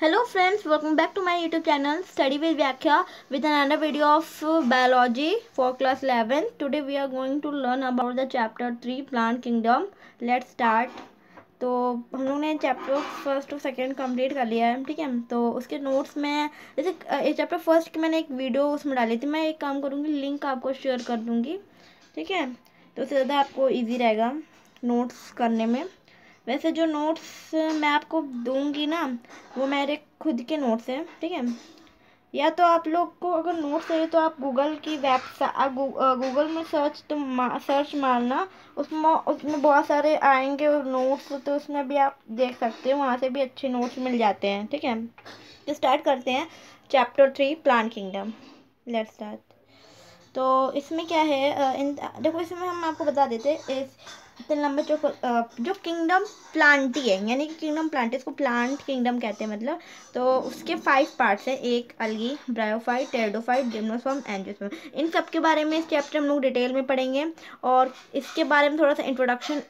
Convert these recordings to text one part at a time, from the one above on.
Hello friends welcome back to my YouTube channel study with Vyakhya with another video of biology for class eleven today we are going to learn about the chapter three plant kingdom let start तो हम लोग ने chapter first और second complete कर लिया है ठीक है तो उसके नोट्स में जैसे ये चैप्टर फर्स्ट की मैंने एक वीडियो उसमें डाली थी मैं एक काम करूँगी लिंक आपको शेयर कर दूँगी ठीक है तो उससे ज़्यादा आपको ईजी रहेगा नोट्स करने में वैसे जो नोट्स मैं आपको दूंगी ना वो मेरे खुद के नोट्स हैं ठीक है या तो आप लोग को अगर नोट्स चाहिए तो आप गूगल की वेबसाइट गू, गूगल में सर्च तो मा, सर्च मारना उसमें उसमें बहुत सारे आएंगे नोट्स तो उसमें भी आप देख सकते हो वहाँ से भी अच्छे नोट्स मिल जाते हैं ठीक है तो स्टार्ट करते हैं chapter three plant kingdom let start तो इसमें क्या है इन देखो इसमें हम आपको बता देते हैं इतने लंबे जो जो किंगडम प्लांटी है यानी कि किंगडम प्लांटी इसको प्लांट किंगडम कहते हैं मतलब तो उसके फाइव पार्ट्स हैं एक अलगी ब्रायोफाइट टेरडोफाइट जिम्नोसॉम एंजियोस्पर्म इन सब के बारे में इस चैप्टर हम लोग डिटेल में पढ़ेंगे और इसके बारे में थोड़ा सा इंट्रोडक्शन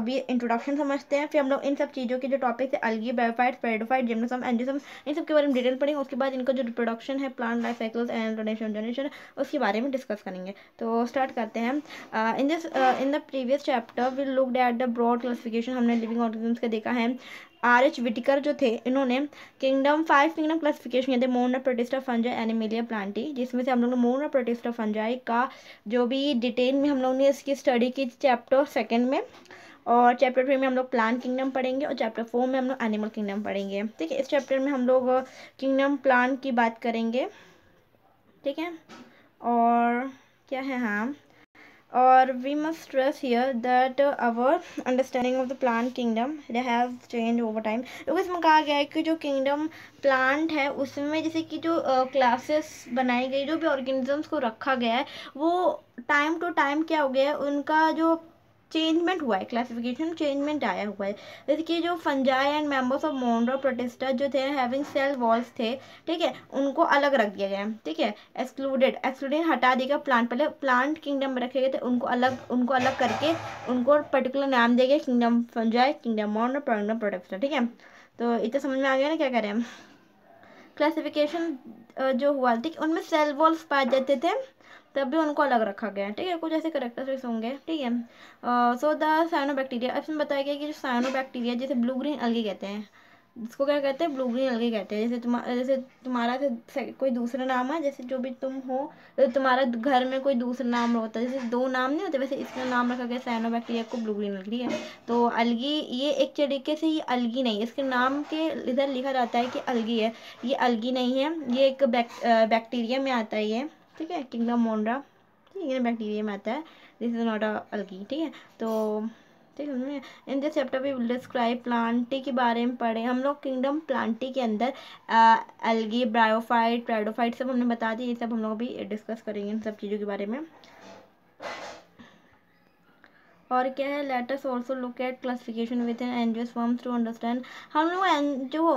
अभी इंट्रोडक्शन समझते हैं फिर हम लोग इन सब चीज़ों के जो टॉपिक है अलगी ब्रायोफाइट पेरेडोफाइट जिम्नोसॉम एंजियोसॉम इन सब के बारे में डिटेल पढ़ेंगे उसके बाद इनका जो रिप्रोडक्शन है plant life cycles and donation generation उसके बारे में डिस्कस करेंगे तो स्टार्ट करते हैं in this in the previous chapter director will looked at the broad classification हमने लिविंग ऑर्गेजम्स का देखा है आर एच विटिकर जो थे इन्होंने किंगडम फाइव किंगडम क्लासिफिकेशन किया थे Monera Protista Fungi Animalia Plantae जिसमें से हम लोग ने मोना प्रोटिस्टा फंजाई का जो भी डिटेल में हम लोग ने इसकी स्टडी की चैप्टर सेकेंड में और चैप्टर थ्री में हम लोग प्लांट किंगडम पढ़ेंगे और चैप्टर फोर में हम लोग एनिमल किंगडम पढ़ेंगे ठीक है इस चैप्टर में हम लोग किंगडम प्लांट की बात करेंगे ठीक है और क्या है हाँ or we must stress here that uh, our understanding of the plant kingdom it has changed over time क्योंकि इसमें कहा गया है कि जो kingdom plant है उसमें जैसे कि जो classes बनाई गई जो भी organisms को रखा गया है वो टाइम टू टाइम क्या हो गया है उनका जो चेंजमेंट हुआ है क्लासिफिकेशन चेंजमेंट आया हुआ है इसके जो Fungi and members of Monera Protista जो थे हैविंग सेल वॉल्स थे ठीक है उनको अलग रख दिया गया ठीक है एक्सक्लूडेड एक्सक्लूडेड हटा दिया गया प्लांट पहले प्लांट किंगडम में रखे गए थे उनको अलग उनको अलग करके उनको पर्टिकुलर नाम दिया गया kingdom Fungi kingdom Monera kingdom Protista ठीक है तो इतना समझ में आ गया ना क्या करें क्लासिफिकेशन जो हुआ ठीक उनमें सेल वॉल्स पाए जाते थे तब भी उनको अलग रखा गया है ठीक है कुछ ऐसे करेक्टर्स होंगे ठीक है सो द साइनो बैक्टीरिया अब इसमें बताया गया कि जो साइनो बैक्टीरिया जैसे ब्लू ग्रीन अलगी कहते हैं इसको क्या कहते हैं ब्लू ग्रीन अलगी कहते हैं जैसे तुम्हारा जैसे तुम्हारा कोई दूसरा नाम है जैसे जो भी तुम हो तो तुम्हारा घर में कोई दूसरा नाम होता है जैसे दो नाम नहीं होते वैसे इसका नाम रखा गया साइनो बैक्टीरिया को ब्लू ग्रीन अलगी है तो अलगी ये एक तरीके से ये अलगी नहीं है इसके नाम के इधर लिखा जाता है कि अलगी है ये अलगी नहीं है ये एक बैक, बैक्टीरिया में आता है ये ठीक है किंगडम मोन्ड्रा ठीक है बैक्टीरिया में आता है दिस इज नॉट अलगी ठीक है तो ठीक है इन दिस चैप्टर भी डिस्क्राइब प्लांटी के बारे में पढ़े हम लोग किंगडम प्लांटी के अंदर आ, एल्गी ब्रायोफाइट प्राइडोफाइट सब हमने बता दिए ये सब हम लोग भी डिस्कस करेंगे इन सब चीज़ों के बारे में और क्या है let's also look at classification with an angio to understand हम लोग एन जो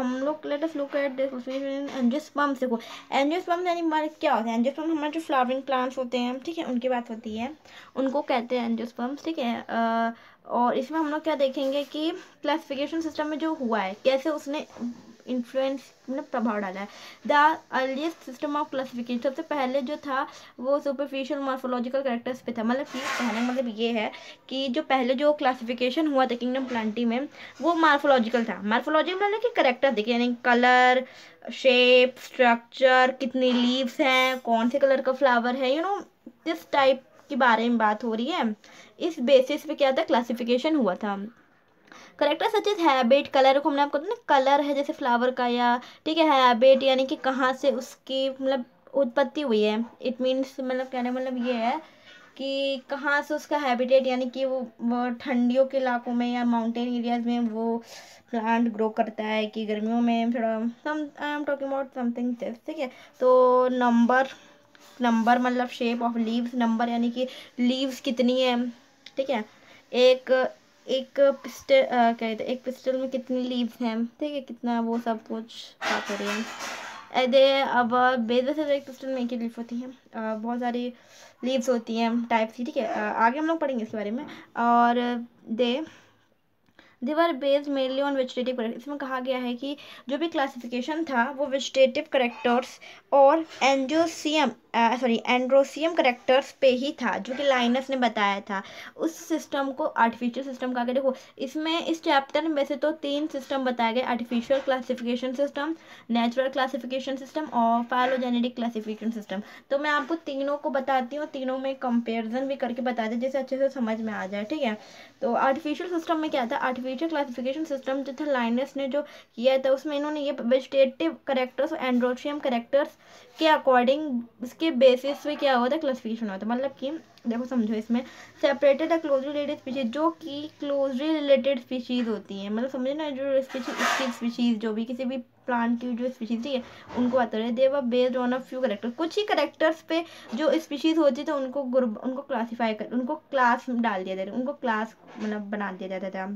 हम लोग let's look at classification angio forms देखो एनजीओ फॉर्म्स यानी क्या होता है एनजीओ फॉर्म हमारे जो फ्लावरिंग प्लांट्स होते हैं ठीक है उनकी बात होती है उनको कहते हैं एनजीओ ठीक है और इसमें हम लोग क्या देखेंगे कि क्लासिफिकेशन सिस्टम में जो हुआ है कैसे उसने इन्फ्लुएंस मतलब प्रभाव डाला है the earliest system of classification सबसे पहले जो था वो सुपरफिशियल मॉर्फोलॉजिकल करेक्टर्स पे था मतलब कि कहने मतलब ये है कि जो पहले जो क्लासिफिकेशन हुआ था किंगडम प्लांटी में वो मार्फोलॉजिकल था मार्फोलॉजिकल मतलब कि करेक्टर देखिए यानी कलर शेप स्ट्रक्चर कितनी लीव्स हैं कौन से कलर का फ्लावर है यू नो दिस टाइप के बारे में बात हो रही है इस बेसिस पे क्या था क्लासिफिकेशन हुआ था करेक्टर इज हैबिट कलर को मतलब हमने आपको ना कलर है जैसे फ्लावर का या ठीक है हैबिट यानी कि कहाँ से उसकी मतलब उत्पत्ति हुई है इट मीन्स मतलब कहने मतलब ये है कि कहाँ से उसका हैबिटेट यानी कि वो ठंडियों के इलाकों में या माउंटेन एरियाज में वो प्लांट ग्रो करता है कि गर्मियों में थोड़ा some I am talking about something ठीक है तो नंबर नंबर मतलब शेप ऑफ लीव्स नंबर यानी कि लीव्स कितनी है ठीक है एक एक पिस्टल क्या कहते एक पिस्टल में कितनी लीव्स हैं ठीक है कितना वो सब कुछ बात हो रही है दे अब बेजर से एक पिस्टल में एक ही लीफ होती है बहुत सारी लीव्स होती हैं टाइप की ठीक है आगे हम लोग पढ़ेंगे इसके बारे में और they they were based mainly on vegetative character इसमें कहा गया है कि जो भी क्लासिफिकेशन था वो वेजिटेटिव करेक्टर्स और एनजियोसियम सॉरी एंड्रोसियम करेक्टर्स पे ही था जो कि लाइनस ने बताया था उस सिस्टम को आर्टिफिशियल सिस्टम कहा के देखो इसमें इस चैप्टर में से तो तीन सिस्टम बताए गए artificial classification system natural classification system और फाइलोजेनेटिक क्लासिफिकेशन सिस्टम तो मैं आपको तीनों को बताती हूँ तीनों में कंपेरिजन भी करके बता दें जैसे अच्छे से समझ में आ जाए ठीक है तो आर्टिफिशियल सिस्टम में क्या था आर्टिफिशियल क्लासिफिकेशन सिस्टम जो था लाइनस ने जो किया था उसमें इन्होंने ये वेजिटेटिव करेक्टर्स और एंड्रोशियम करेक्टर्स के अकॉर्डिंग इसके बेसिस पे क्या हुआ था क्लासिफिकेशन हुआ था मतलब कि देखो समझो इसमें सेपरेटेड और क्लोजली रिलेटेड स्पीशीज जो कि क्लोजली रिलेटेड स्पीशीज होती हैं मतलब समझो ना जो स्पीशीज इसकी स्पीशीज जो भी किसी भी प्लांट की जो स्पीशीज थी उनको आते रहे they were based on a few character कुछ ही करेक्टर्स पे जो स्पीशीज होती थी उनको ग्रुप उनको क्लासीफाई कर उनको क्लास डाल दिया जाता उनको क्लास मतलब बना दिया जाता था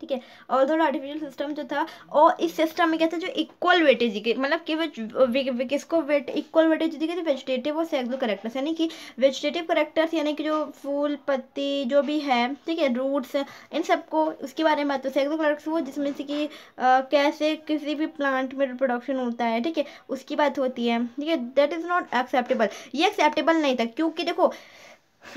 ठीक है ऑल आर्टिफिशियल सिस्टम जो था और इस सिस्टम में क्या था जो इक्वल वेटेज के मतलब कि किसको वेट इक्वल वेटेज दी गई थी वेजिटेटिव और सेक्सुअल करेक्टर्स यानी कि वेजिटेटिव करेक्टर्स यानी कि जो फूल पत्ती जो भी है ठीक है रूट्स इन सबको उसके बारे में बात सेक्सुअल तो करेक्टर्स वो जिसमें से कि कैसे किसी भी प्लांट में रिप्रोडक्शन होता है ठीक है उसकी बात होती है ठीक है दैट इज़ नॉट एक्सेप्टेबल ये एक्सेप्टेबल नहीं था क्योंकि देखो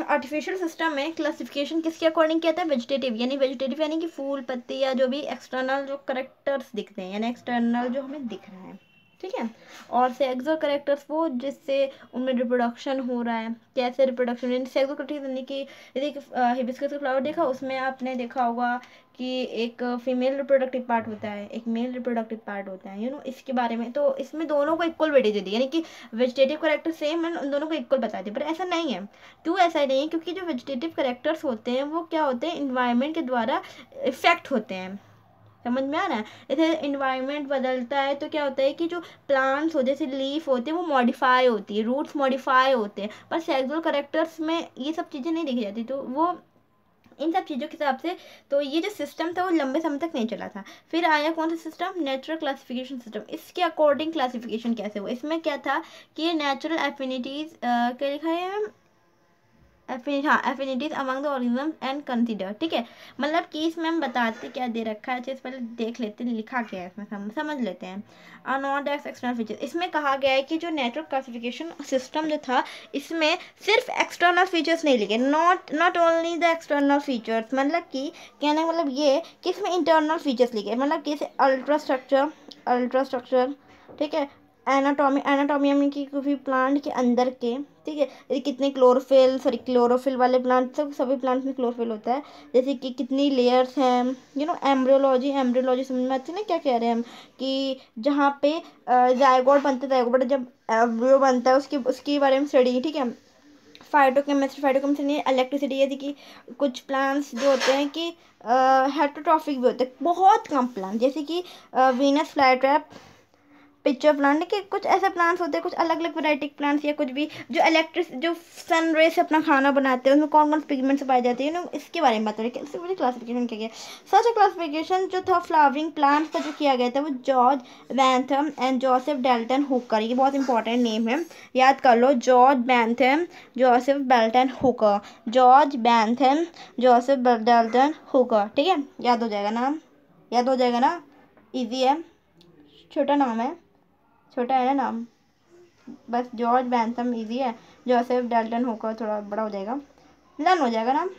आर्टिफिशियल सिस्टम में क्लासिफिकेशन किसके अकॉर्डिंग किया है वेजिटेटिव यानी वेजिटेटिव यानी कि फूल पत्ती या जो भी एक्सटर्नल जो करेक्टर्स दिखते हैं यानी एक्सटर्नल जो हमें दिख रहा है ठीक है और सेक्सो करेक्टर्स वो जिससे उनमें रिप्रोडक्शन हो रहा है कैसे रिप्रोडक्शन सेक्सो करेक्टर यानी कि यदि हिबिस्कस का फ्लावर देखा उसमें आपने देखा होगा कि एक फीमेल रिप्रोडक्टिव पार्ट होता है एक मेल रिप्रोडक्टिव पार्ट होता है यू you नो know, इसके बारे में तो इसमें दोनों को इक्वल वेटेज दी यानी कि वेजिटेटिव करेक्टर सेम है उन दोनों को इक्वल बता दी पर ऐसा नहीं है क्यों ऐसा नहीं है क्योंकि जो वेजिटेटिव करेक्टर्स होते हैं वो क्या होते हैं इन्वायरमेंट के द्वारा इफेक्ट होते हैं समझ में आ रहा है जैसे इन्वायरमेंट बदलता है तो क्या होता है कि जो प्लांट्स हो जैसे लीफ होते हैं वो मॉडिफाई होती है रूट्स मॉडिफाई होते हैं पर सेक्सुअल करेक्टर्स में ये सब चीज़ें नहीं देखी जाती तो वो इन सब चीज़ों के हिसाब से तो ये जो सिस्टम था वो लंबे समय तक नहीं चला था फिर आया कौन सा सिस्टम नेचुरल क्लासिफिकेशन सिस्टम इसके अकॉर्डिंग क्लासिफिकेशन कैसे हुआ इसमें क्या था कि नेचुरल एफिनिटीज़ क्या लिखा है हाँ affinities among the organism and consider ठीक है मतलब कि इसमें हम बताते क्या दे रखा है चीज़ पहले देख लेते हैं लिखा गया है इसमें सम, समझ लेते हैं और नॉट एक्सटर्नल फीचर्स इसमें कहा गया है कि जो नेटवर्क क्लासिफिकेशन सिस्टम जो था इसमें सिर्फ एक्सटर्नल फीचर्स नहीं लिखे not not only the external features मतलब कि कहने का मतलब ये कि इसमें इंटरनल फीचर्स लिखे मतलब कि अल्ट्रा स्ट्रक्चर अल्ट्रा स्ट्रक्चर ठीक है एनाटॉमी एनाटॉमी यानी कि किसी प्लांट के अंदर के ठीक है कितने क्लोरोफिल सॉरी क्लोरोफिल वाले प्लांट सब सभी प्लांट्स में क्लोरोफिल होता है जैसे कि कितनी लेयर्स हैं यू नो एम्ब्रियोलॉजी एम्ब्रियोलॉजी समझ में आती है ना क्या कह रहे हैं हम कि जहाँ पे जायगोड बनता है जायगोड जब एम्ब्रियो बनता है उसके उसके बारे में स्टडी ठीक है फाइटोकेमिस्ट्री फाइटोकेमिस्ट्री नहीं इलेक्ट्रिसिटी यदि कि कुछ प्लांट्स जो होते हैं कि हेट्रोट्रॉफिक भी होते हैं बहुत कम प्लांट जैसे कि Venus fly trap pitcher plant कि कुछ ऐसे प्लांट्स होते हैं कुछ अलग अलग वैरायटी प्लांट्स या कुछ भी जो इलेक्ट्रिक जो सन रे से अपना खाना बनाते हैं उसमें कौन कौन पिगमेंट्स पाए जाते हैं इसके बारे में बात करें इससे मुझे क्लासिफिकेशन किया गया सच अ क्लासिफिकेशन जो था फ्लावरिंग प्लांट्स का जो किया गया था वो George Bentham and Joseph Dalton Hooker ये बहुत इंपॉर्टेंट नेम है याद कर लो George Bentham Joseph Dalton Hooker George Bentham Joseph Dalton Hooker ठीक है याद हो जाएगा नाम याद हो जाएगा ना ईजी है छोटा नाम है छोटा है ना नाम बस जॉर्ज बैंथम इजी है जोसेफ डाल्टन होकर थोड़ा बड़ा हो जाएगा लन हो जाएगा नाम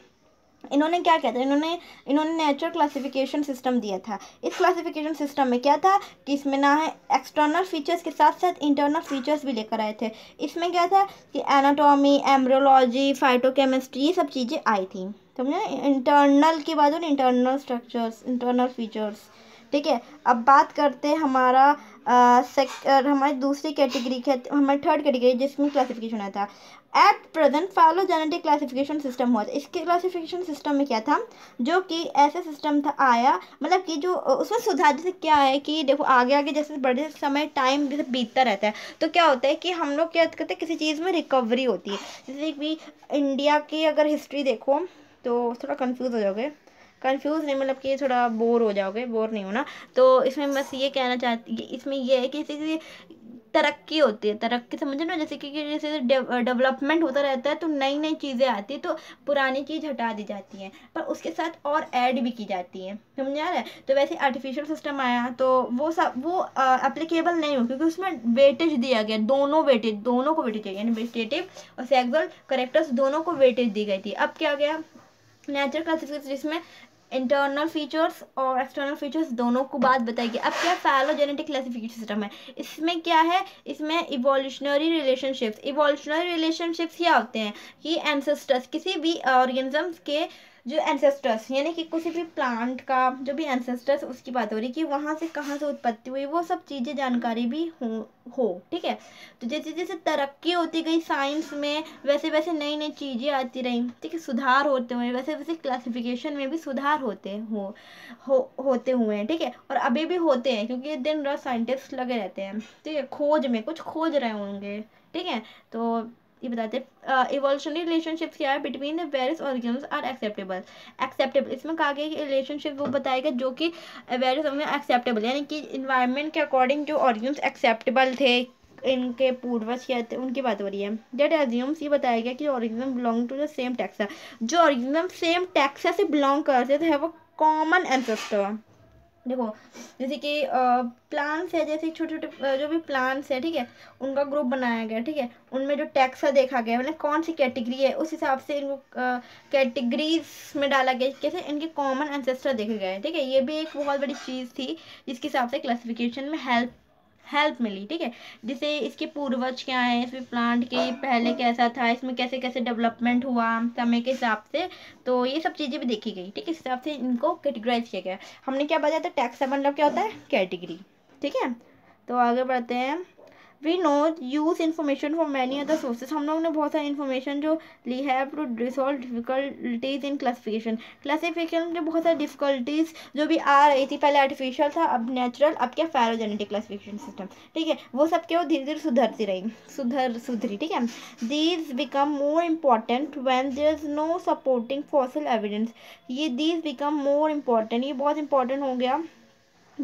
इन्होंने क्या किया था इन्होंने इन्होंने नेचुरल क्लासिफिकेशन सिस्टम दिया था इस क्लासिफिकेशन सिस्टम में क्या था कि इसमें ना है एक्सटर्नल फीचर्स के साथ साथ इंटरनल फीचर्स भी लेकर आए थे इसमें क्या था कि एनाटॉमी एम्ब्रोलॉजी फाइटोकेमिस्ट्री ये सब चीज़ें आई थी समझे इंटरनल की बात हो इंटरनल स्ट्रक्चर्स इंटरनल फीचर्स ठीक है अब बात करते हैं हमारा हमारे हमारी दूसरी कैटेगरी के हमारे थर्ड कैटेगरी जिसमें क्लासिफिकेशन आया था at present phylogenetic classification system हुआ था इसके क्लासिफिकेशन सिस्टम में क्या था जो कि ऐसा सिस्टम था आया मतलब कि जो उसमें सुधार जैसे क्या है कि देखो आगे आगे जैसे बढ़ते समय टाइम जैसे बीतता रहता है तो क्या होता है कि हम लोग क्या करते हैं किसी चीज़ में रिकवरी होती है जैसे कि इंडिया की अगर हिस्ट्री देखो तो थोड़ा कन्फ्यूज़ हो जाओगे कंफ्यूज नहीं मतलब कि ये थोड़ा बोर हो जाओगे बोर नहीं होना तो इसमें बस ये कहना चाहती इसमें ये है कि जैसे तरक्की होती है तरक्की समझे ना जैसे कि जैसे डेवलपमेंट होता रहता है तो नई नई चीज़ें आती है तो पुरानी चीज़ हटा दी जाती है पर उसके साथ और ऐड भी की जाती है समझ आ रहा है तो वैसे आर्टिफिशियल सिस्टम आया तो वो सब वो एप्लीकेबल नहीं हो क्योंकि उसमें वेटेज दिया गया दोनों वेटेज दोनों को वेटेज यानी वेजिटेटिव और सेक्सुअल करेक्टर्स दोनों को वेटेज दी गई थी अब क्या गया नेचुरल क्लासिफिकेशन जिसमें इंटरनल फीचर्स और एक्सटर्नल फीचर्स दोनों को बात बताएगी अब क्या फैलोजेनेटिक क्लासिफिकेशन सिस्टम है इसमें क्या है इसमें इवोल्यूशनरी रिलेशनशिप्स इवोल्यूशनरी रिलेशनशिप्स क्या होते हैं कि एनसेस्टर्स किसी भी ऑर्गेनिजम्स के जो एनसेस्टर्स यानी कि किसी भी प्लांट का जो भी एनसेस्टर्स उसकी बात हो रही कि वहाँ से कहाँ से उत्पत्ति हुई वो सब चीज़ें जानकारी भी हो हो ठीक है तो जैसे जैसे तरक्की होती गई साइंस में वैसे वैसे नई नई चीज़ें आती रहीं ठीक है सुधार होते हुए वैसे वैसे क्लासिफिकेशन में भी सुधार होते हो, हो होते हुए हैं ठीक है और अभी भी होते हैं क्योंकि दिन रात साइंटिस्ट लगे रहते हैं ठीक है खोज में कुछ खोज रहे होंगे ठीक है तो ये बताते इवोल्यूशनरी रिलेशनशिप्स क्या है between the various organism are acceptable acceptable इसमें कहा गया कि रिलेशनशिप वो बताएगा जो कि वेरियस ऑर्गेनिज्म एक्सेप्टेबल यानी कि इन्वायरमेंट के अकॉर्डिंग जो ऑर्गेनिज्म एक्सेप्टेबल थे इनके पूर्वज क्या थे उनकी बात हो रही है डेट एज्यूम्स ये बताया गया कि organism belong to the same taxa जो ऑर्गेनिज्म सेम टैक्सा से बिलोंग करते थे वो कॉमन एंसेस्टर देखो जैसे कि प्लान्स है जैसे छोटे छोटे जो भी प्लांट्स है ठीक है उनका ग्रुप बनाया गया ठीक है उनमें जो टैक्सा देखा गया मतलब कौन सी कैटेगरी है उस हिसाब से इनको कैटेगरीज में डाला गया कैसे इनके कॉमन एंसेस्टर देखे गए ठीक है ये भी एक बहुत बड़ी चीज़ थी जिसके हिसाब से क्लासिफिकेशन में हेल्प हेल्प मिली ठीक है जिसे इसके पूर्वज क्या हैं इसमें प्लांट के पहले कैसा था इसमें कैसे कैसे डेवलपमेंट हुआ समय के हिसाब से तो ये सब चीज़ें भी देखी गई ठीक है इस हिसाब से इनको कैटेगराइज किया गया हमने क्या बताया था टैक्स मतलब क्या होता है कैटेगरी ठीक है तो आगे बढ़ते हैं we know use information for many other sources हम लोग ने बहुत सारी इन्फॉर्मेशन जो ली है to resolve difficulties in classification classification में बहुत सारी डिफिकल्टीज जो भी आ रही थी पहले आर्टिफिशियल था अब नेचुरल अब क्या फैरोजेनेटिक क्लासिफिकेशन सिस्टम ठीक है वो सब क्या धीरे धीरे सुधरती रही सुधर सुधरी ठीक है these become more important when there is no supporting fossil evidence ये दीज बिकम मोर इम्पॉर्टेंट ये बहुत इंपॉर्टेंट हो गया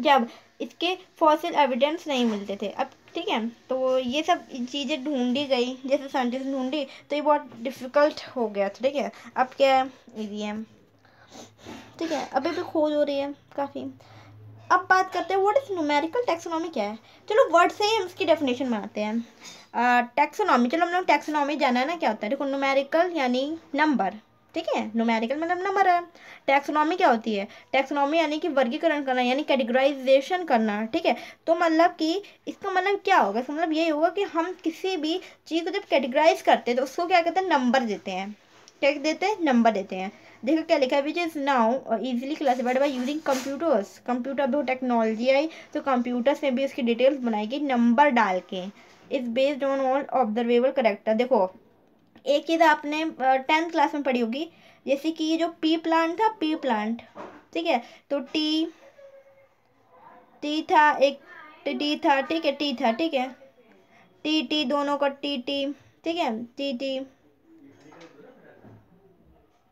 जब इसके फॉसिल एविडेंस नहीं मिलते थे अब ठीक है तो ये सब चीज़ें ढूंढी गई जैसे साइंटिस्ट ढूंढी तो ये बहुत डिफ़िकल्ट हो गया था ठीक है अब क्या है ई ठीक है अभी भी खोज हो रही है काफ़ी अब बात करते हैं व्हाट इज़ न्यूमेरिकल टैक्सोनॉमी क्या है चलो वर्ड से ही हम इसकी डेफिनेशन बनाते हैं टैक्सोनॉमी चलो हम लोग टैक्सोनॉमी जाना है ना क्या होता है देखो न्यूमेरिकल यानी नंबर ठीक है नोमेरिकल मतलब नंबर है टैक्सोनॉमी क्या होती है टैक्सोनॉमी यानी कि वर्गीकरण करना यानी कैटेगराइजेशन करना ठीक है तो मतलब कि इसका मतलब क्या होगा इसका मतलब यही होगा कि हम किसी भी चीज़ को जब कैटेगराइज करते हैं तो उसको क्या कहते हैं नंबर देते हैं क्या देते हैं नंबर देते हैं देखो क्या लिखा है which is now easily classified by using computers computer अभी टेक्नोलॉजी आई तो कंप्यूटर्स में भी इसकी डिटेल्स बनाएगी नंबर डाल के is based on all observable character देखो एक चीज़ आपने टेंथ क्लास में पढ़ी होगी जैसे कि ये जो पी प्लांट था पी प्लांट ठीक है तो टी टी था एक टी था ठीक है टी था ठीक है टी टी दोनों का टी टी ठीक है टी टी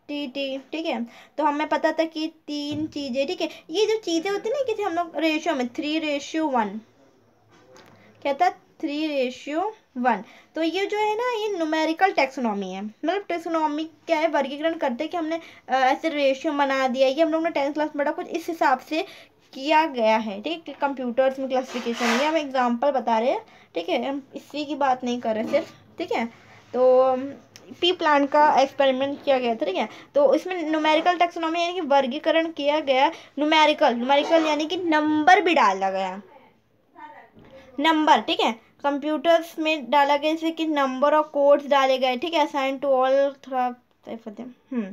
टी टी ठीक है तो हमें पता था कि तीन चीज़ें ठीक है ये जो चीज़ें होती है ना किसी हम लोग रेशियो में थ्री रेशियो वन क्या था थ्री रेशियो वन तो ये जो है ना ये न्यूमेरिकल टेक्सोनॉमी है मतलब टेक्सोनॉमी क्या है वर्गीकरण करते कि हमने ऐसे रेशियो बना दिया ये हम लोग ने टेंथ क्लास में बड़ा कुछ इस हिसाब से किया गया है ठीक है कंप्यूटर्स में क्लासिफिकेशन ये हम एग्जांपल बता रहे हैं ठीक है हम इसी की बात नहीं कर रहे सिर्फ ठीक है तो पी प्लान का एक्सपेरिमेंट किया गया था ठीक है तो इसमें न्यूमेरिकल टेक्सोनॉमी यानी कि वर्गीकरण किया गया न्यूमेरिकल न्यूमेरिकल यानी कि नंबर भी डाला गया नंबर ठीक है कंप्यूटर्स में डाला गया जैसे कि नंबर ऑफ कोड्स डाले गए ठीक है असाइन टू ऑल थोड़ा हम्म,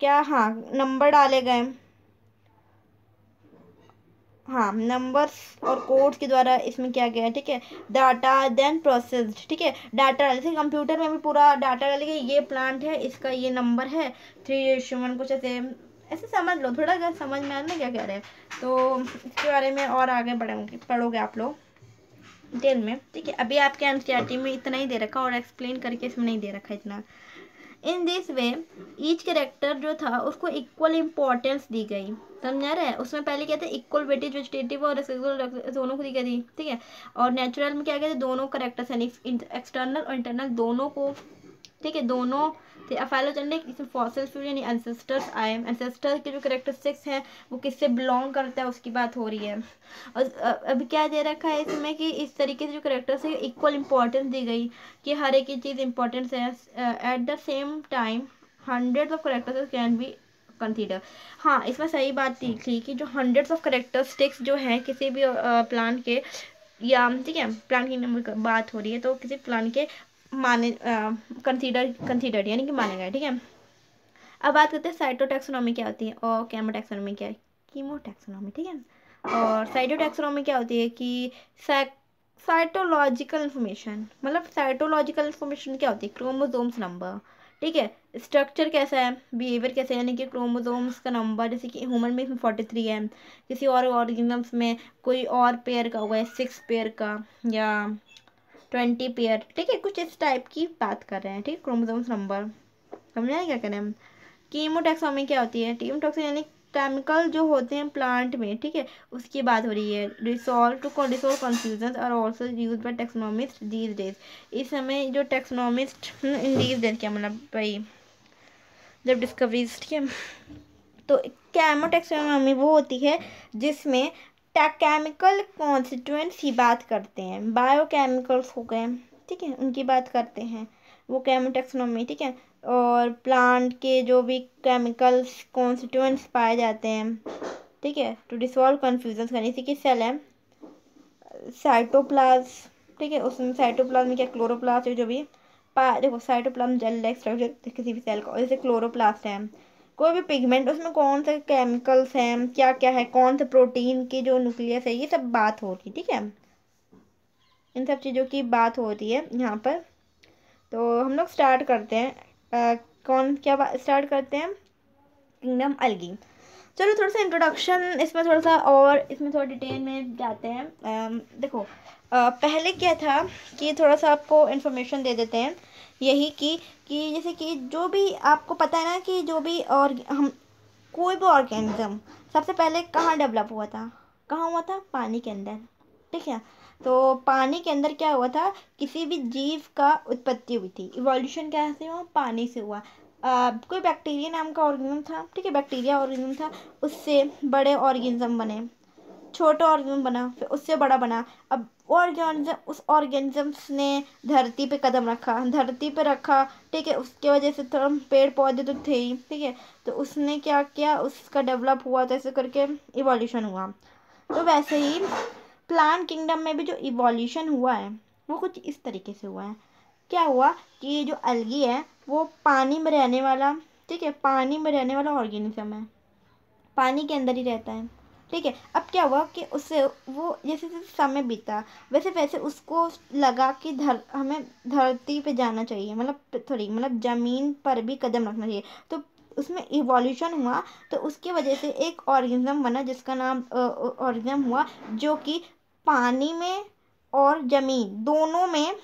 क्या हाँ नंबर डाले गए हाँ नंबर्स और कोड्स के द्वारा इसमें किया गया है ठीक है डाटा देन प्रोसेस्ड ठीक है डाटा डाले जैसे कंप्यूटर में भी पूरा डाटा डाले गए ये प्लांट है इसका ये नंबर है थ्री शुमन कुछ ऐसे ऐसे समझ लो थोड़ा समझ में आ ना क्या कह रहे हैं तो इसके बारे में और आगे बढ़ेंगे पढ़ोगे आप लोग डिटेल में ठीक है अभी आपके एन में इतना ही दे रखा और एक्सप्लेन करके इसमें नहीं दे रखा इतना in this way each character जो था उसको इक्वल इम्पोर्टेंस दी गई समझा रहे हैं उसमें पहले क्या था इक्वल वेटेज वेजिटेटिव और दोनों को दी गई थी ठीक है और नेचुरल में क्या कहते दोनों करेक्टर्स यानी एक्सटर्नल और इंटरनल दोनों को ठीक है दोनों अफेलोजेनेटिक इसमें फॉसल यानी एंसेस्टर्स आए एंसेस्टर के जो करेक्टरिस्टिक्स हैं वो किससे बिलोंग करता है उसकी बात हो रही है और अभी क्या दे रखा है इसमें कि इस तरीके से जो करेक्टर्स है इक्वल इंपॉर्टेंस दी गई कि हर एक चीज़ इंपॉर्टेंस है at the same time hundred of characters can be consider हाँ इसमें सही बात थी थी कि जो हंड्रेड्स ऑफ करेक्टरिस्टिक्स जो हैं किसी भी प्लान के या ठीक है प्लान की बात हो रही है तो किसी प्लान के माने कंसीडर कंसीडर्ड यानी कि माने गए ठीक है अब बात करते हैं साइटोटैक्सोनॉमी क्या होती है और कैमोटैक्सोनॉमी क्या है कीमोटैक्सोनॉमी ठीक है और साइटोटैक्सोनॉमी क्या होती है कि साइटोलॉजिकल इन्फॉर्मेशन मतलब साइटोलॉजिकल इन्फॉर्मेशन क्या होती है क्रोमोजोम्स नंबर ठीक है स्ट्रक्चर कैसा है बिहेवियर कैसा है यानी कि क्रोमोजोम्स का नंबर जैसे कि ह्यूमन में फोर्टी थ्री है किसी और ऑर्गेनिम्स में कोई और पेयर का हुआ है सिक्स पेयर का या ट्वेंटी पेयर ठीक है कुछ इस टाइप की बात कर रहे हैं ठीक है क्रोमोजोम्स नंबर समझाए क्या करें हम कीमोटैक्सोमी क्या होती है कीमोटैक्सोमी यानी केमिकल जो होते हैं प्लांट में ठीक है उसकी बात हो रही है रिसोल्व टू रिसोल्व कन्फ्यूजन और also use by taxonomist these days इस समय जो टेक्सोनोमिस्ट इन दीज डेज क्या मतलब भाई जब डिस्कवरीज ठीक है तो कैमोटेक्सोनोमी वो होती है जिसमें टैकेमिकल कॉन्स्टिट्यूएंट्स की बात करते हैं बायोकेमिकल्स हो गए ठीक है उनकी बात करते हैं वो कैमोटेक्सनोमी ठीक है और प्लांट के जो भी केमिकल्स कॉन्स्टिटेंट्स पाए जाते हैं ठीक है टू डिसॉल्व कन्फ्यूजन करनी थी कि सेल है साइटोप्लाज ठीक है उसमें साइटोप्लाज में क्या क्लोरोप्लास्ट जो भी पा देखो साइटोप्लाज जल स्ट्रक्चर किसी भी सेल का और जैसे क्लोरोप्लास्ट है कोई भी पिगमेंट उसमें कौन से केमिकल्स हैं क्या क्या है कौन से प्रोटीन की जो न्यूक्लियस है ये सब बात हो रही ठीक है इन सब चीज़ों की बात होती है यहाँ पर तो हम लोग स्टार्ट करते हैं आ, कौन क्या स्टार्ट करते हैं किंगडम अलगी चलो थोड़ा सा इंट्रोडक्शन इसमें थोड़ा सा और इसमें थोड़ा डिटेल में जाते हैं आ, देखो आ, पहले क्या था कि थोड़ा सा आपको इन्फॉर्मेशन दे देते हैं यही कि कि जैसे कि जो भी आपको पता है ना कि जो भी और हम कोई भी ऑर्गेनिज्म सबसे पहले कहाँ डेवलप हुआ था कहाँ हुआ था पानी के अंदर ठीक है तो पानी के अंदर क्या हुआ था किसी भी जीव का उत्पत्ति हुई थी इवोल्यूशन क्या हुआ पानी से हुआ आ, कोई बैक्टीरिया नाम का ऑर्गेनिज्म था ठीक है बैक्टीरिया ऑर्गेनिज्म था उससे बड़े ऑर्गेनिज्म बने छोटा ऑर्गेनिज्म बना फिर उससे बड़ा बना अब ऑर्गेनिज्म उस ऑर्गेनिजम्स ने धरती पे कदम रखा धरती पे रखा ठीक है उसके वजह से थोड़ा तो पेड़ पौधे तो थे ही ठीक है तो उसने क्या किया उसका डेवलप हुआ तो ऐसे करके इवोल्यूशन हुआ तो वैसे ही प्लांट किंगडम में भी जो इवोल्यूशन हुआ है वो कुछ इस तरीके से हुआ है क्या हुआ कि ये जो अलगी है वो पानी में रहने वाला ठीक है पानी में रहने वाला ऑर्गेनिज्म है पानी के अंदर ही रहता है ठीक है अब क्या हुआ कि उससे वो जैसे जैसे समय बीता वैसे वैसे उसको लगा कि धर हमें धरती पे जाना चाहिए मतलब थोड़ी मतलब ज़मीन पर भी कदम रखना चाहिए तो उसमें इवोल्यूशन हुआ तो उसकी वजह से एक ऑर्गेनिज्म बना जिसका नाम ऑर्गेनिज्म हुआ जो कि पानी में और ज़मीन दोनों में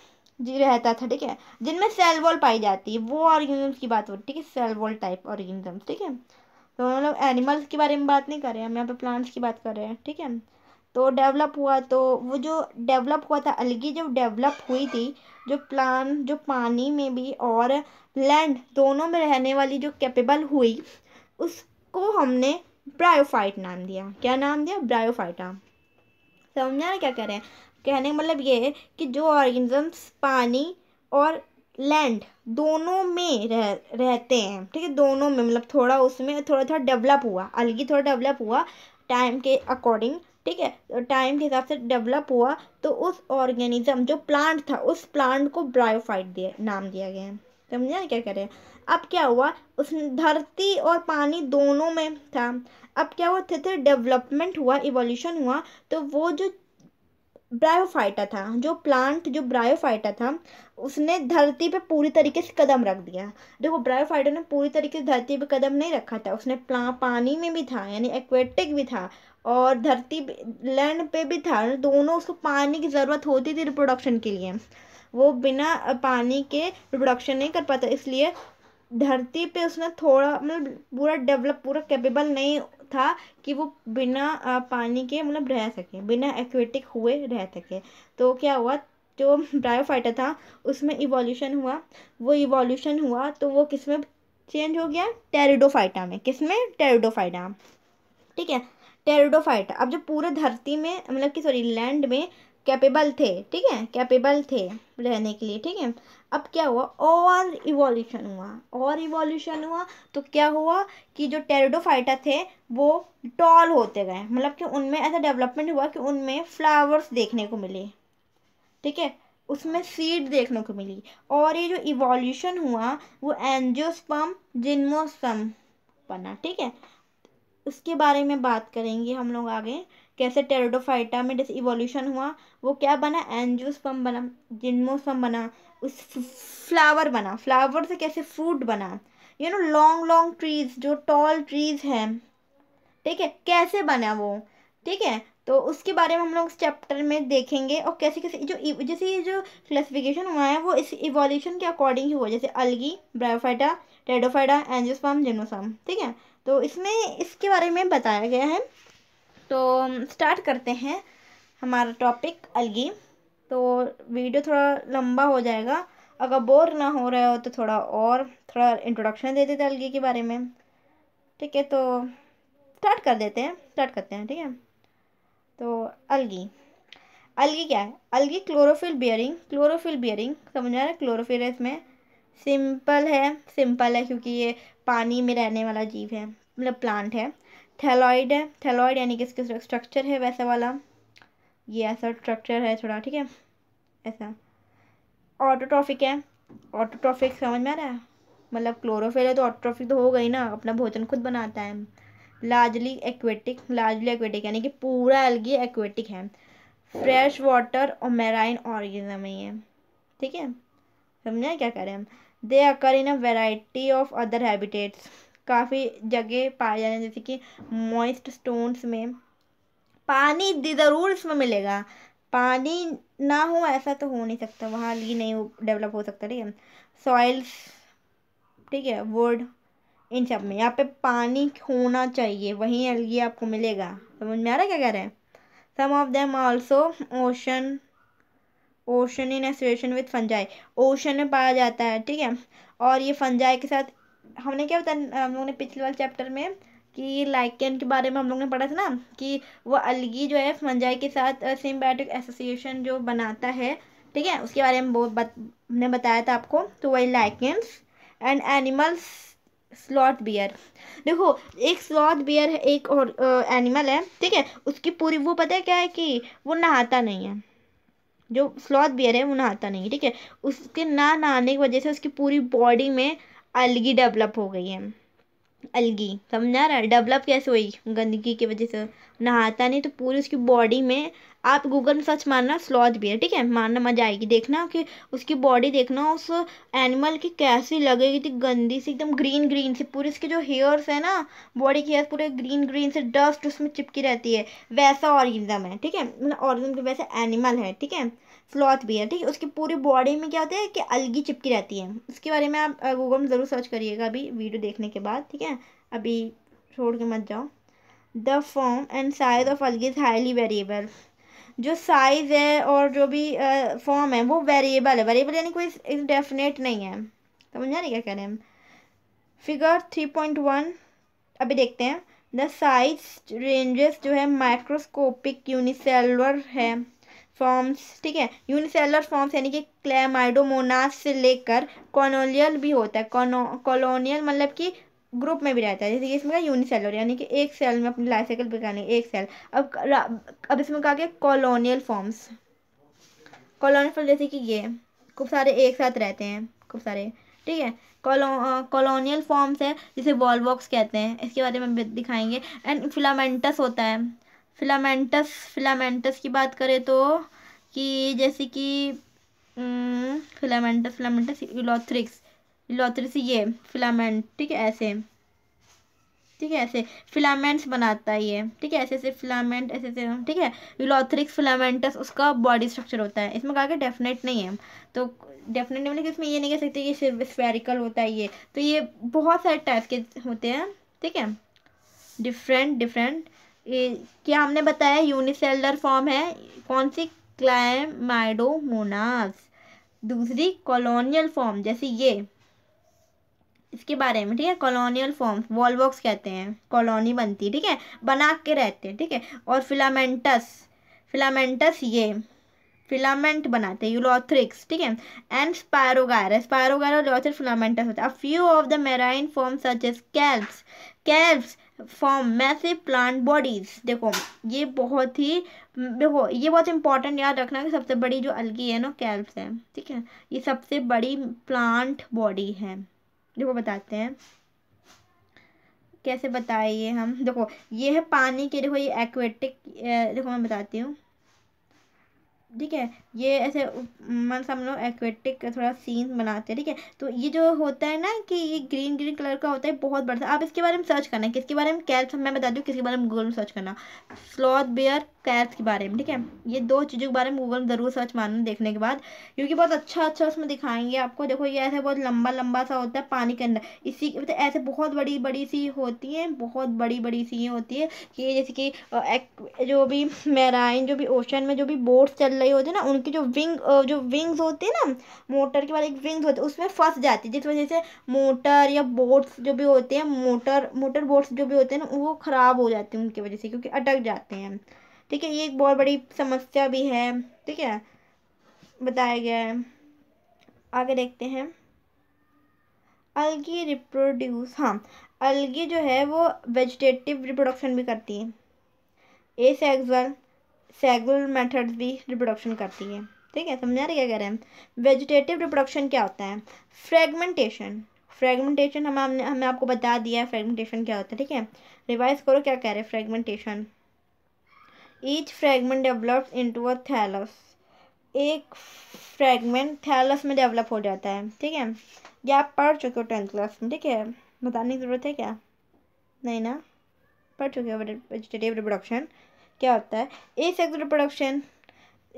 जी रहता था ठीक है जिनमें सेल वॉल पाई जाती है वो ऑर्गेनिज्म की बात हो ठीक है सेल वॉल टाइप ऑर्गेनिज्म ठीक है तो हम लोग एनिमल्स के बारे में बात नहीं कर रहे हैं हम यहाँ पे प्लांट्स की बात कर रहे हैं ठीक है तो डेवलप हुआ तो वो जो डेवलप हुआ था अलगी जब डेवलप हुई थी जो प्लान जो पानी में भी और लैंड दोनों में रहने वाली जो कैपेबल हुई उसको हमने ब्रायोफाइट नाम दिया क्या नाम दिया ब्रायोफाइटा समझा ना क्या कह रहे हैं कहने का मतलब ये है कि जो ऑर्गेनिजम्स पानी और लैंड दोनों में रह रहते हैं ठीक है दोनों में मतलब थोड़ा उसमें थोड़ा थोड़ा डेवलप हुआ अलगी थोड़ा डेवलप हुआ टाइम के अकॉर्डिंग ठीक है टाइम तो के हिसाब से डेवलप हुआ तो उस ऑर्गेनिज्म जो प्लांट था उस प्लांट को ब्रायोफाइट दिया नाम दिया गया है समझा क्या करें अब क्या हुआ उस धरती और पानी दोनों में था अब क्या हुआ थे, थे डेवलपमेंट हुआ इवोल्यूशन हुआ तो वो जो ब्रायोफाइटा था जो प्लांट जो ब्रायोफाइटा था उसने धरती पे पूरी तरीके से कदम रख दिया देखो ब्रायोफाइटो ने पूरी तरीके से धरती पे कदम नहीं रखा था उसने प्ला पानी में भी था यानी एक्वेटिक भी था और धरती लैंड पे भी था दोनों उसको पानी की ज़रूरत होती थी रिप्रोडक्शन के लिए वो बिना पानी के रिप्रोडक्शन नहीं कर पाता इसलिए धरती पे उसने थोड़ा मतलब पूरा डेवलप पूरा कैपेबल नहीं था कि वो बिना पानी के मतलब रह सके बिना एक्वेटिक हुए रह सके तो क्या हुआ जो ब्रायोफाइटा था उसमें इवोल्यूशन हुआ वो इवोल्यूशन हुआ तो वो किस में चेंज हो गया टेरिडोफाइटा में किस में टेरिडोफाइटा ठीक है टेरिडोफाइटा अब जो पूरे धरती में मतलब कि सॉरी लैंड में कैपेबल थे ठीक है कैपेबल थे रहने के लिए ठीक है अब क्या हुआ और इवोल्यूशन हुआ और इवोल्यूशन हुआ तो क्या हुआ कि जो टेरिडोफाइटा थे वो टॉल होते गए मतलब कि उनमें ऐसा डेवलपमेंट हुआ कि उनमें फ्लावर्स देखने को मिले ठीक है उसमें सीड देखने को मिली और ये जो इवोल्यूशन हुआ वो एनजियोस्पम जिनमोस्पम बना ठीक है उसके बारे में बात करेंगे हम लोग आगे कैसे टेरोडोफाइटा में जैसे इवोल्यूशन हुआ वो क्या बना एनजियोस्पम बना जिनमोस्पम बना उस फ्लावर बना फ्लावर से कैसे फ्रूट बना you know long long trees जो टॉल ट्रीज हैं ठीक है कैसे बना वो ठीक है तो उसके बारे में हम लोग इस चैप्टर में देखेंगे और कैसे कैसे जो e- जैसे ये जो क्लासिफिकेशन हुआ है वो इस इवोल्यूशन के अकॉर्डिंग ही हुआ जैसे अलगी ब्रायोफाइटा टेडोफाइटा एंजोसाम जिम्नोसाम ठीक है तो इसमें इसके बारे में बताया गया है तो स्टार्ट करते हैं हमारा टॉपिक अलगी तो वीडियो थोड़ा लंबा हो जाएगा अगर बोर ना हो रहे हो तो थोड़ा और थोड़ा इंट्रोडक्शन दे देते अलगी के बारे में ठीक है तो स्टार्ट कर देते हैं स्टार्ट करते हैं ठीक है तो अलगी अलगी क्या है algae chlorophyll bearing chlorophyll bearing समझ में आ रहा है क्लोरोफिल है इसमें सिंपल है सिंपल है क्योंकि ये पानी में रहने वाला जीव है मतलब प्लांट है थैलॉइड है थैलॉइड यानी कि इसके स्ट्रक्चर है वैसा वाला ये ऐसा स्ट्रक्चर है थोड़ा ठीक है ऐसा ऑटोट्रॉफिक है ऑटोट्रॉफिक समझ में आ रहा है मतलब क्लोरोफिल है तो ऑटोट्रॉफिक तो हो गई ना अपना भोजन खुद बनाता है लार्जली एक्वेटिक लार्जली एक्वेटिक यानी कि पूरा एल्गी एक्वेटिक है फ्रेश वाटर और मेराइन ऑर्गेनिज्म ही है ठीक है समझा क्या करें हम they occur in a variety of other habitats काफ़ी जगह पाए जाने जैसे कि मॉइस्ट स्टोन्स में पानी ज़रूर इसमें मिलेगा पानी ना हो ऐसा तो हो नहीं सकता वहाँ ली नहीं डेवलप हो सकता ठीक है सॉइल्स ठीक है वुड इन सब में यहाँ पे पानी होना चाहिए वहीं एलगी आपको मिलेगा समझ में आ रहा है क्या कह रहे हैं some of them also ocean ocean in association with fungi ocean में पाया जाता है ठीक है और ये फंजाई के साथ हमने क्या बताया हम लोग ने पिछले वाले चैप्टर में कि लाइकन के बारे में हम लोग ने पढ़ा था ना कि वो अलगी जो है फंजाई के साथ सिम्बायोटिक uh, एसोसिएशन जो बनाता है ठीक है उसके बारे में बहुत बत, हमने बताया था आपको तो वही lichens and animals sloth bear देखो एक स्लॉट बियर है एक और आ, एनिमल है ठीक है उसकी पूरी वो पता है क्या है कि वो नहाता नहीं है जो स्लॉट बियर है वो नहाता नहीं है ठीक है उसके ना नहाने की वजह से उसकी पूरी बॉडी में अलगी डेवलप हो गई है अलगी समझ आ रहा है डेवलप कैसे हुई गंदगी की वजह से नहाता नहीं तो पूरी उसकी बॉडी में आप गूगल में सर्च मारना स्लॉथ भी है ठीक है मारना मजा आएगी देखना कि उसकी बॉडी देखना उस एनिमल की कैसी लगेगी थी गंदी सी एकदम ग्रीन ग्रीन से पूरे उसके जो हेयर्स है ना बॉडी के हेयर पूरे ग्रीन ग्रीन से डस्ट उसमें चिपकी रहती है वैसा ऑर्गिज्म है ठीक है मतलब ऑर्गिजम के वैसे एनिमल है ठीक है स्लॉथ भी है ठीक है उसकी पूरी बॉडी में क्या होता है कि अलगी चिपकी रहती है उसके बारे में आप गूगल में ज़रूर सर्च करिएगा अभी वीडियो देखने के बाद ठीक है अभी छोड़ के मत जाओ the form and size of algae is highly variable जो साइज़ है और जो भी फॉर्म है वो वेरिएबल है वेरिएबल यानी कोई इस डेफिनेट नहीं है समझा नहीं क्या कह रहे हैं फिगर थ्री पॉइंट वन अभी देखते हैं द साइज रेंजेस जो है माइक्रोस्कोपिक यूनिसेलर है फॉर्म्स ठीक है यूनिसेलर फॉर्म्स यानी कि क्लेमाइडोमोनास से लेकर कॉलोनियल भी होता है कॉलोनियल मतलब कि ग्रुप में भी रहता है जैसे कि इसमें यूनिसेलर यानी कि एक सेल में अपनी लाइफ साइकिल बिगाने एक सेल अब अब इसमें कहा गया कॉलोनियल फॉर्म्स कॉलोनियल फॉर्म जैसे कि ये खूब सारे एक साथ रहते हैं खूब सारे ठीक है कॉलोनियल फॉर्म्स है जिसे वॉलबॉक्स कहते हैं इसके बारे में दिखाएंगे एंड फिलामेंटस होता है फिलामेंटस फिलामेंटस की बात करें तो कि जैसे कि फिलामेंटस फिलामेंटस इलोथ्रिक्स इलोथ्रिक्स ये फिलामेंट ठीक है ऐसे ठीक है ऐसे फिलामेंट्स बनाता है ये ठीक है ऐसे ऐसे फिलामेंट ऐसे ऐसे ठीक है इलोथ्रिक्स फिलामेंटस उसका बॉडी स्ट्रक्चर होता है इसमें कहा कि डेफिनेट नहीं है तो डेफिनेट नहीं मतलब इसमें ये नहीं कह सकते कि सिर्फ स्पेरिकल होता है ये तो ये बहुत सारे टाइप के होते हैं ठीक है डिफरेंट डिफरेंट क्या हमने बताया यूनिसेलर फॉर्म है कौन सी क्लाइमाइडोमोनास दूसरी कॉलोनियल फॉर्म जैसे ये इसके बारे में ठीक है कॉलोनियल फॉर्म वॉलबॉक्स कहते हैं कॉलोनी बनती है ठीक है बना के रहते हैं ठीक है और फिलामेंटस फिलामेंटस ये फिलामेंट बनाते हैं यूलोथ्रिक्स ठीक है एंड स्पायरोगायर स्पायरोगायर और फिलामेंटस होता है few of the marine form such as kelps kelps form massive plant bodies देखो ये बहुत ही देखो ये बहुत इंपॉर्टेंट याद रखना कि सबसे बड़ी जो अलगी है ना कैल्स है ठीक है ये सबसे बड़ी प्लांट बॉडी है देखो बताते हैं कैसे बताइए हम देखो ये है पानी के देखो ये एक्वेटिक देखो मैं बताती हूँ ठीक है ये ऐसे मन सब लोग एक्वेटिक थोड़ा सीन बनाते हैं ठीक है तो ये जो होता है ना कि ये ग्रीन ग्रीन कलर का होता है बहुत बड़ा आप इसके बारे में सर्च करना किसके बारे में कैल्स मैं बता दूँ किसके बारे में गूगल में सर्च करना स्लॉथ बियर कैल्स के बारे में ठीक है ये दो चीज़ों के बारे में गूगल में ज़रूर सर्च मारना देखने के बाद क्योंकि बहुत अच्छा अच्छा उसमें दिखाएंगे आपको देखो ये ऐसे बहुत लंबा लंबा सा होता है पानी के अंदर इसी मतलब ऐसे बहुत बड़ी बड़ी सी होती है बहुत बड़ी बड़ी सी ये होती है कि जैसे कि जो भी मैराइन जो भी ओशन में जो भी बोट्स चल रही होती है ना उनके उनके जो विंग जो विंग्स होते हैं ना मोटर के वाले एक विंग्स होते हैं उसमें फंस जाती है जिस वजह से मोटर या बोट्स जो भी होते हैं मोटर मोटर बोट्स जो भी होते हैं ना वो ख़राब हो जाते हैं उनकी वजह से क्योंकि अटक जाते हैं ठीक है ये एक बहुत बड़ी समस्या भी है ठीक है बताया गया है आगे देखते हैं अलगी रिप्रोड्यूस हाँ अलगी जो है वो वेजिटेटिव रिप्रोडक्शन भी करती है सेक्सुअल सेगुल मेथड भी रिप्रोडक्शन करती है ठीक है समझा रही क्या कह रहे हैं वेजिटेटिव रिप्रोडक्शन क्या होता है फ्रेगमेंटेशन फ्रेगमेंटेशन हम हमने हमें आपको बता दिया है फ्रेगमेंटेशन क्या होता है ठीक है रिवाइज करो क्या कह रहे हैं fragmentation each fragment develops into a thallus एक फ्रेगमेंट थैलस में डेवलप हो जाता है ठीक है या आप पढ़ चुके हो टेंथ क्लास में ठीक है बताने की ज़रूरत है क्या नहीं ना पढ़ चुके हो वेजिटेटिव रिप्रोडक्शन क्या होता है asexual production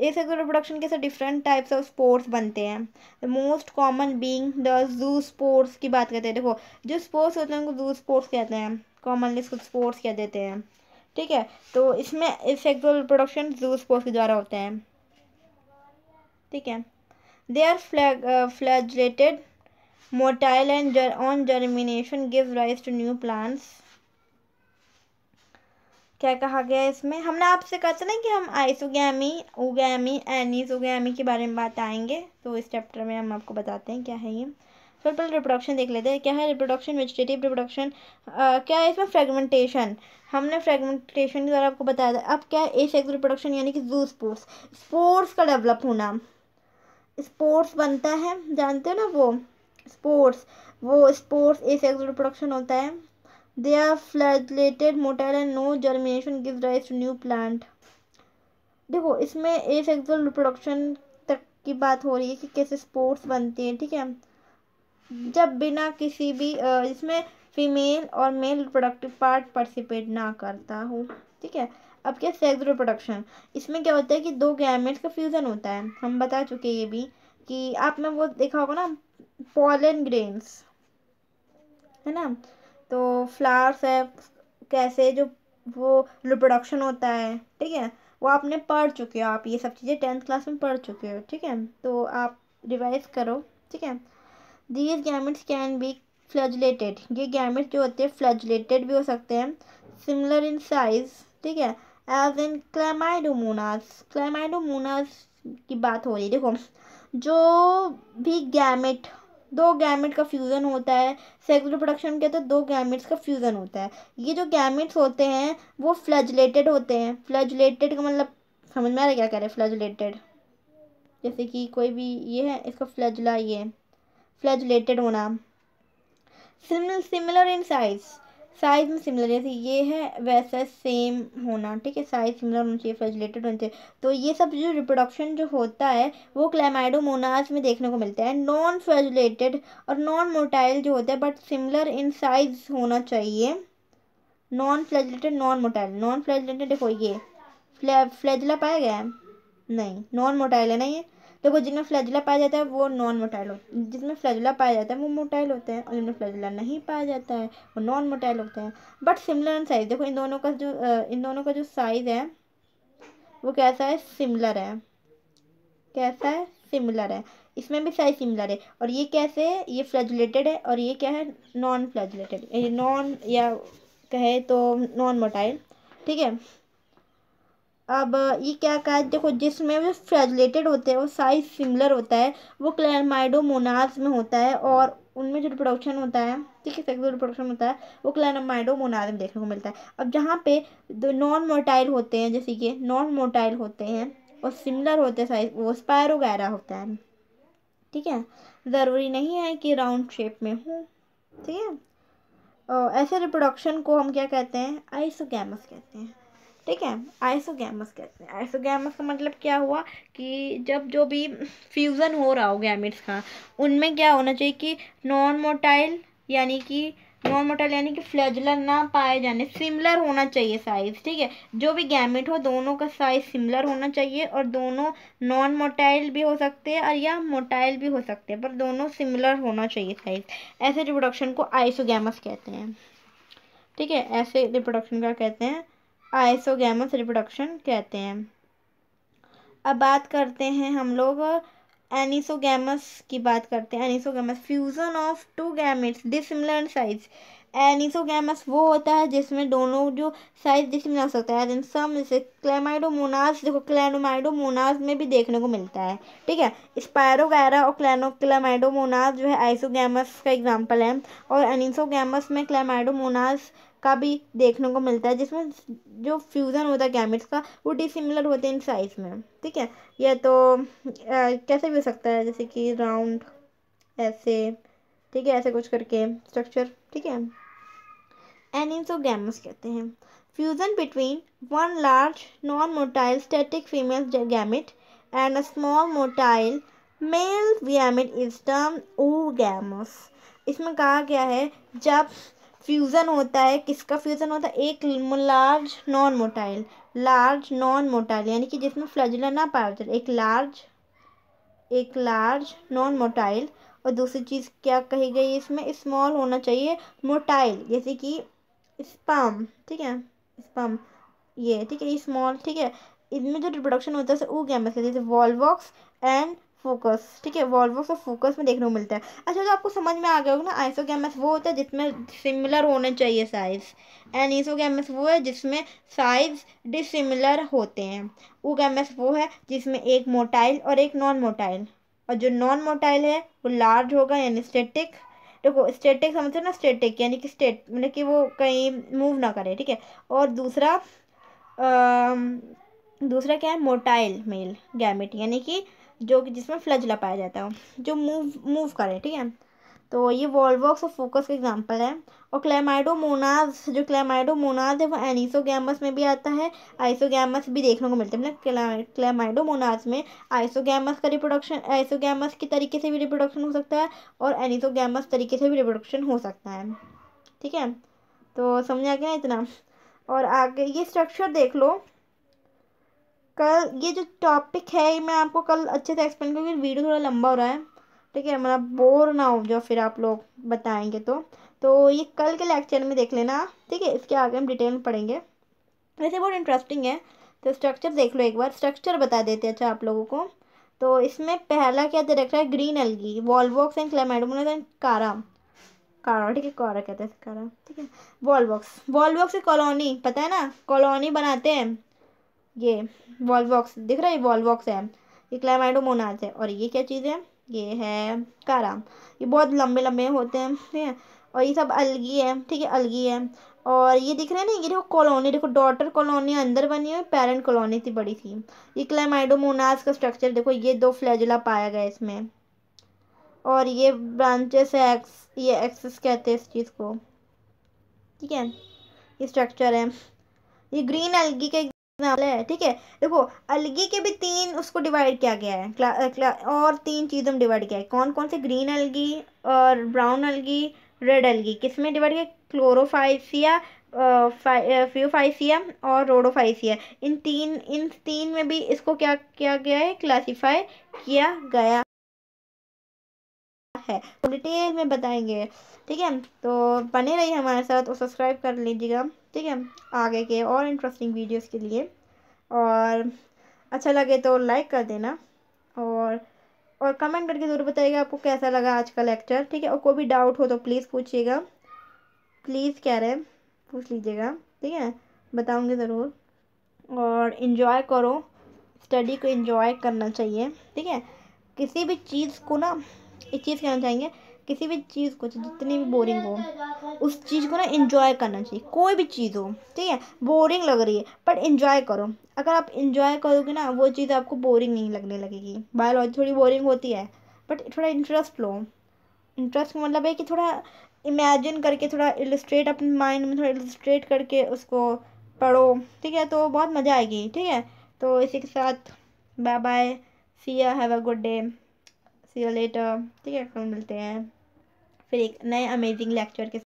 asexual reproduction के साथ डिफरेंट टाइप्स ऑफ स्पोर्ट्स बनते हैं the most common being the zoospores की बात करते हैं देखो जो स्पोर्ट्स होते हैं उनको जू स्पोर्ट्स कहते हैं कॉमनली इसको स्पोर्ट्स कह देते हैं ठीक है तो इसमें asexual production zoospores के द्वारा होते हैं ठीक है they are flag flagellated motile and on germination give rise to new plants क्या कहा गया है इसमें हमने आपसे कहा था ना कि हम आइसोगैमी उगैमी उगैमी के बारे में बात आएंगे तो इस चैप्टर में हम आपको बताते हैं क्या है ये फिर पहले रिप्रोडक्शन देख लेते हैं क्या है रिप्रोडक्शन वेजिटेटिव रिप्रोडक्शन क्या है इसमें फ्रेगमेंटेशन हमने फ्रेगमेंटेशन के द्वारा आपको बताया था अब क्या है ए सेक्स रिप्रोडक्शन यानी कि जू स्पोर्ट्स स्पोर्ट्स का डेवलप होना स्पोर्ट्स बनता है जानते हो ना वो स्पोर्ट्स वो स्पोर्ट्स ए सेक्स रिप्रोडक्शन होता है They are flagellated, motile and no germination gives rise to new plant. देखो इसमें ए सेक्सुअल रिप्रोडक्शन तक की बात हो रही है कि कैसे स्पोर्ट्स बनते हैं ठीक है जब बिना किसी भी इसमें फीमेल और मेल रिप्रोडक्टिव पार्ट पार्टिसिपेट ना करता हो ठीक है अब क्या सेक्स रिप्रोडक्शन इसमें क्या होता है कि दो गैमेट्स का फ्यूज़न होता है हम बता चुके ये भी कि आपने वो देखा होगा ना पॉलन ग्रेन्स है ना तो फ्लावर्स है कैसे जो वो रिप्रोडक्शन होता है ठीक है वो आपने पढ़ चुके हो आप ये सब चीज़ें टेंथ क्लास में पढ़ चुके हो ठीक है तो आप रिवाइज करो ठीक है these gametes can be flagellated ये गैमिट्स जो होते हैं फ्लजलेटेड भी हो सकते हैं सिमिलर इन साइज ठीक है एज इन क्लेमाइडोमोनास क्लेमाइडोमोनास की बात हो रही है देखो जो भी गैमिट दो गैमेट का फ्यूज़न होता है सेक्स रिप्रोडक्शन के तो दो गैमेट्स का फ्यूज़न होता है ये जो गैमेट्स होते हैं वो फ्लजलेटेड होते हैं फ्लजलेटेड का मतलब समझ में आ रहा क्या कह रहे हैं फ्लजलेटेड जैसे कि कोई भी ये है इसका फ्लजला ये फ्लजलेटेड होना सिमिलर इन साइज़ साइज़ में सिमिलर जैसे तो ये है वैसा सेम होना ठीक है साइज़ सिमिलर होना चाहिए फ्लैजलेटेड होना चाहिए तो ये सब जो रिप्रोडक्शन जो होता है वो क्लेमाइडोमोनाज में देखने को मिलता है नॉन फ्लैजलेटेड और नॉन मोटाइल जो होता है बट सिमिलर इन साइज होना चाहिए non flagellated non motile non flagellated देखो ये फ्लैजला पाया गया है नहीं नॉन मोटाइल है ना ये देखो जिनमें फ्लैजुला पाया जाता है वो नॉन मोटाइल होते हैं जिसमें फ्लैजुला पाया जाता है वो मोटाइल होते हैं और जिनमें फ्लैजुला नहीं पाया जाता है वो नॉन मोटाइल होते हैं बट सिमिलर इन साइज़ देखो इन दोनों का जो इन दोनों का जो साइज़ है वो कैसा है सिमिलर है कैसा है सिमिलर है इसमें भी साइज सिमिलर है और ये कैसे है ये फ्लैजुलेटेड है और ये क्या है नॉन फ्लैजुलेटेड ये नॉन या कहे तो नॉन मोटाइल ठीक है अब ये क्या कहा देखो जिसमें वो फ्लैजलेटेड होते हैं वो साइज सिमिलर होता है वो क्लैरमाइडोमोनाज में होता है और उनमें जो रिप्रोडक्शन होता है ठीक है सेक्सुअल रिप्रोडक्शन होता है वो क्लैरमाइडो में देखने को मिलता है अब जहाँ पे नॉन मोटाइल होते हैं जैसे कि नॉन मोटाइल होते हैं और सिमिलर होते हैं साइज वो स्पायर वगैरह होता है ठीक है ज़रूरी नहीं है कि राउंड शेप में हो ठीक है ऐसे रिप्रोडक्शन को हम क्या कहते हैं आइसोगैमस कहते हैं ठीक है आइसोगैमस कहते हैं आइसोगैमस का मतलब क्या हुआ कि जब जो भी फ्यूज़न हो रहा हो गैमिट्स का उनमें क्या होना चाहिए कि नॉन मोटाइल यानी कि नॉन मोटाइल यानी कि फ्लैजलर ना पाए जाने सिमिलर होना चाहिए साइज़ ठीक है जो भी गैमिट हो दोनों का साइज़ सिमिलर होना चाहिए और दोनों नॉन मोटाइल भी हो सकते हैं और या मोटाइल भी हो सकते हैं पर दोनों सिमिलर होना चाहिए साइज़ ऐसे रिप्रोडक्शन को आइसोगैमस कहते हैं ठीक है ऐसे रिप्रोडक्शन का कहते हैं आइसोगेमस रिप्रोडक्शन कहते हैं अब बात करते हैं हम लोग एनिसोगेमस की बात करते हैं anisogamous fusion of two gametes dissimilar size anisogamous वो होता है जिसमें दोनों जो साइज डिसिमिलर हो सकता है सम जैसे क्लेमाइडोमोनास देखो क्लेनोमाइडोमोनास में भी देखने को मिलता है ठीक है स्पायरोगैरा और क्लेनो क्लेमाइडोमोनास जो है आइसोगेमस का एग्जाम्पल है और एनिसोगेमस में क्लेमाइडोमोनास का भी देखने को मिलता है जिसमें जो फ्यूज़न होता है गैमेट्स का वो डिसिमिलर होते हैं इन साइज़ में ठीक है यह तो आ, कैसे भी हो सकता है जैसे कि राउंड ऐसे ठीक है ऐसे कुछ करके स्ट्रक्चर ठीक है गैमस कहते हैं fusion between one large non motile static female gamete and a small motile male gamete is term oogamous इसमें कहा गया है जब फ्यूज़न होता है किसका फ्यूज़न होता है एक large non motile large non motile यानी कि जिसमें फ्लैजुला ना पाया जाता एक लार्ज एक लार्ज नॉन मोटाइल और दूसरी चीज़ क्या कही गई इसमें स्मॉल होना चाहिए मोटाइल जैसे कि स्पम ठीक है स्पम ये ठीक है स्मॉल ठीक है इनमें जो रिप्रोडक्शन होता है वो गैमस कहते हैं जैसे वॉलवॉक्स एंड फोकस ठीक है वॉल्वो से फोकस में देखने को मिलता है अच्छा तो आपको समझ में आ गया होगा ना आइसोगैमस वो होता है जिसमें सिमिलर होने चाहिए साइज़ एंड ईसोगैमस वो है जिसमें साइज़ डिसिमिलर होते हैं वो एस वो है जिसमें एक मोटाइल और एक नॉन मोटाइल और जो नॉन मोटाइल है वो लार्ज होगा यानी स्टेटिक देखो स्टेटिक समझते ना स्टेटिक यानी कि स्टेट मतलब कि वो कहीं मूव ना करे ठीक है और दूसरा आ, दूसरा क्या है मोटाइल मेल गैमेट यानी कि जो कि जिसमें फ्लजला पाया जाता है जो मूव मूव करे ठीक है तो ये वॉलवॉक्स और फोकस का एग्जाम्पल है और मोनाज जो मोनाज है वो एनिसोगैमस में भी आता है गैमस भी देखने को मिलता है मतलब मोनाज में गैमस का रिप्रोडक्शन गैमस के तरीके से भी रिप्रोडक्शन हो सकता है और गैमस तरीके से भी रिप्रोडक्शन हो सकता है ठीक है तो समझ आ गया इतना और आगे ये स्ट्रक्चर देख लो कल ये जो टॉपिक है मैं आपको कल अच्छे से एक्सप्लेन करूँगी वीडियो थोड़ा लंबा हो रहा है ठीक है मतलब बोर ना हो जाओ फिर आप लोग बताएंगे तो तो ये कल के लेक्चर में देख लेना ठीक है इसके आगे हम डिटेल में पढ़ेंगे वैसे बहुत इंटरेस्टिंग है तो स्ट्रक्चर देख लो एक बार स्ट्रक्चर बता देते हैं अच्छा आप लोगों को तो इसमें पहला क्या दे रखा है green algae Volvox and Chlamydomonas and Chara Chara ठीक है कारा कहते हैं कारा ठीक है वॉलबॉक्स वॉलबॉक्स की कॉलोनी पता है ना कॉलोनी बनाते हैं ये वॉलवॉक्स दिख रहा है ये वॉलवॉक्स है ये क्लाइमाइडोमोनास है और ये क्या चीज़ है ये है कारा ये बहुत लंबे लंबे होते हैं ठीक है और ये सब अलगी है ठीक है अलगी है और ये दिख रहा है ना ये देखो कॉलोनी देखो डॉटर कॉलोनी अंदर बनी हुई पेरेंट कॉलोनी थी बड़ी थी ये क्लाइमाइडोमोनास का स्ट्रक्चर देखो ये दो फ्लैजला पाया गया इसमें और ये ब्रांचेस है एक्स ये एक्सेस कहते हैं इस चीज़ को ठीक है ये स्ट्रक्चर है ये ग्रीन एलगी का है ठीक है देखो अलगी के भी तीन उसको डिवाइड किया गया है क्ला, क्ला, और तीन चीज़ों में डिवाइड किया है कौन कौन से ग्रीन अलगी और ब्राउन अलगी रेड अलगी किस में डिवाइड किया क्लोरोफाइसिया फ्यूफाइसिया और रोडोफाइसिया इन तीन इन तीन में भी इसको क्या किया गया है क्लासीफाई किया गया है तो डिटेल में बताएंगे ठीक है तो बने रही हमारे साथ और सब्सक्राइब कर लीजिएगा ठीक है आगे के और इंटरेस्टिंग वीडियोस के लिए और अच्छा लगे तो लाइक कर देना और और कमेंट करके ज़रूर बताइएगा आपको कैसा लगा आज का लेक्चर ठीक है और कोई भी डाउट हो तो प्लीज़ पूछिएगा प्लीज़ कह रहे पूछ लीजिएगा ठीक है बताऊँगी ज़रूर और इन्जॉय करो स्टडी को इन्जॉय करना चाहिए ठीक है किसी भी चीज़ को ना एक चीज़ कहना चाहेंगे किसी भी चीज़ को जितनी भी बोरिंग हो उस चीज़ को ना इन्जॉय करना चाहिए कोई भी चीज़ हो ठीक है बोरिंग लग रही है बट इन्जॉय करो अगर आप इन्जॉय करोगे ना वो चीज़ आपको बोरिंग नहीं लगने लगेगी बायोलॉजी थोड़ी बोरिंग होती है बट थोड़ा इंटरेस्ट लो इंटरेस्ट का मतलब है कि थोड़ा इमेजिन करके थोड़ा इलस्ट्रेट अपने माइंड में थोड़ा इलस्ट्रेट करके उसको पढ़ो ठीक है तो बहुत मज़ा आएगी ठीक है तो इसी के साथ bye bye see have a good day see you later ठीक है कल मिलते हैं फिर एक नए अमेजिंग लेक्चर के